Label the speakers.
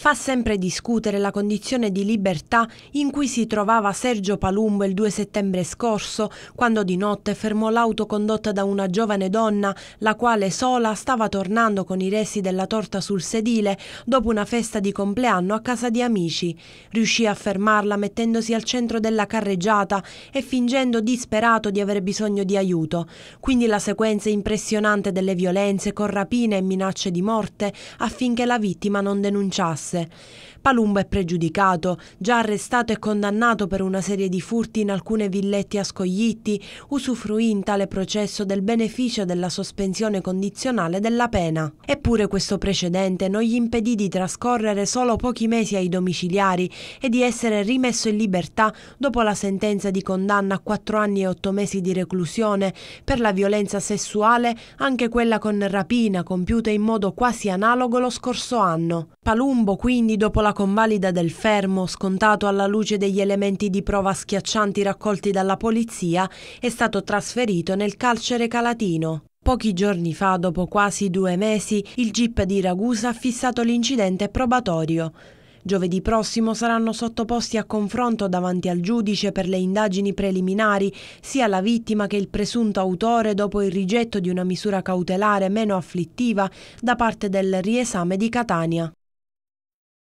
Speaker 1: Fa sempre discutere la condizione di libertà in cui si trovava Sergio Palumbo il 2 settembre scorso, quando di notte fermò l'auto condotta da una giovane donna, la quale sola stava tornando con i resti della torta sul sedile dopo una festa di compleanno a casa di amici. Riuscì a fermarla mettendosi al centro della carreggiata e fingendo disperato di aver bisogno di aiuto. Quindi la sequenza impressionante delle violenze con rapine e minacce di morte affinché la vittima non denunciasse tasse. Palumba è pregiudicato, già arrestato e condannato per una serie di furti in alcune villette a Scoglitti, usufruì in tale processo del beneficio della sospensione condizionale della pena. Eppure questo precedente non gli impedì di trascorrere solo pochi mesi ai domiciliari e di essere rimesso in libertà dopo la sentenza di condanna a 4 anni e 8 mesi di reclusione per la violenza sessuale, anche quella con rapina compiuta in modo quasi analogo lo scorso anno. Palumbo, quindi, dopo la convalida del fermo, scontato alla luce degli elementi di prova schiaccianti raccolti dalla polizia, è stato trasferito nel carcere calatino. Pochi giorni fa, dopo quasi due mesi, il GIP di Ragusa ha fissato l'incidente probatorio. Giovedì prossimo saranno sottoposti a confronto davanti al giudice per le indagini preliminari sia la vittima che il presunto autore dopo il rigetto di una misura cautelare meno afflittiva da parte del riesame di Catania.